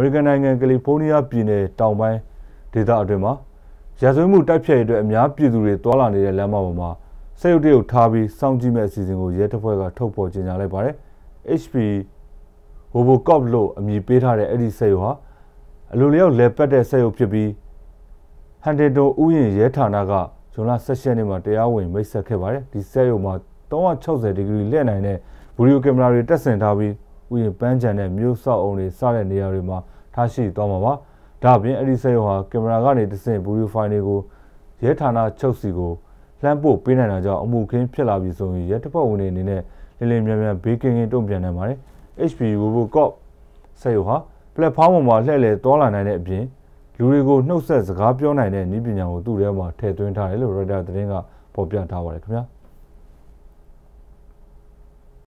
မေရိကန်နိုင်ငံကယ်လီဖိုးနီးယားပြည်နယ်တောင်ပိုင်းဒေသအတွင်းမှာရာဇဝတ်မှုတိုက်ဖျက်ရေးအတွက်အများပြည်သူတွေတွာလာနေတဲ့လမ်းမပေါ်မှာစစ်ရုပ်တရုပ်ထားပြီးစောင့်ကြည့်မဲ့အစီအစဉ်ကိုရဲတပ်ဖွဲ့ကထုတ်ဖော်ကြေညာလိုက်ပါတယ်။ HP Robocop လို့အမည်ပေးထားတဲ့အဲ့ဒီစစ်ရုပ်ဟာအလိုလျောက်လဲပတ်တဲ့စစ်ရုပ်ဖြစ်ပြီးဟန်တင်တိုဥယျာဉ်ရဲဌာနကဇွန်လ16ရက်နေ့မှာတရားဝင် မိတ်ဆက်ခဲ့ပါတယ်။ဒီစစ်ရုပ်မှာ360ဒီဂရီလျှက်နိုင်တဲ့ဗီဒီယိုကင်မရာတွေတပ်ဆင်ထားပြီးဥယျာဉ်ပန်းခြံနဲ့မြို့ဆောက်အုံတွေစတဲ့နေရာတွေမှာထားရှိသွားမှာပါ။ဒါ့အပြင်အဲ့ဒီဆက်ရုံဟာကင်မရာကနေတဆင့်ဗီဒီယိုဖိုင်တွေကိုရဲဌာနချုပ်စီကိုလှမ်းပို့ပေးနိုင်တာကြောင့်အမှုခင်းဖြစ်လာပြီဆိုရင်ရဲတပ်ဖွဲ့ဝင်တွေအနေနဲ့လင်းလင်းမြန်မြန်ဘေးကင်းကင်းတုံ့ပြန်နိုင်ပါတယ်။ HP Robocop ဆက်ရုံဟာ platform ပေါ်မှာလှည့်လည်သွားလာနိုင်တဲ့အပြင်လူတွေကိုနှုတ်ဆက်စကားပြောနိုင်တဲ့နည်းပညာကိုသူ့ထဲမှာထည့်သွင်းထားတယ်လို့ Reuters သတင်းကဖော်ပြထားပါတယ်ခင်ဗျာ။